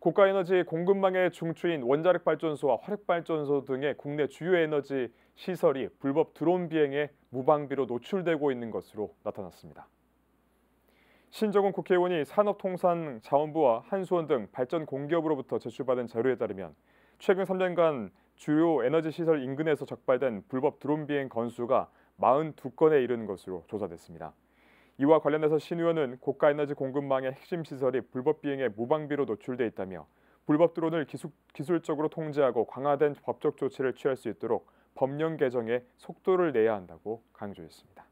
고가에너지 공급망의 중추인 원자력 발전소와 화력 발전소 등의 국내 주요 에너지 시설이 불법 드론 비행에 무방비로 노출되고 있는 것으로 나타났습니다. 신정훈 국회의원이 산업통상자원부와 한수원 등 발전 공기업으로부터 제출받은 자료에 따르면 최근 3년간 주요 에너지 시설 인근에서 적발된 불법 드론 비행 건수가 42건에 이르는 것으로 조사됐습니다. 이와 관련해서 신 의원은 고가 에너지 공급망의 핵심 시설이 불법 비행에 무방비로 노출돼 있다며 불법 드론을 기술, 적으로 통제하고 강화된 법적 조치를 취할 수 있도록 법령 개정에 속도를 내야 한다고 강조했습니다.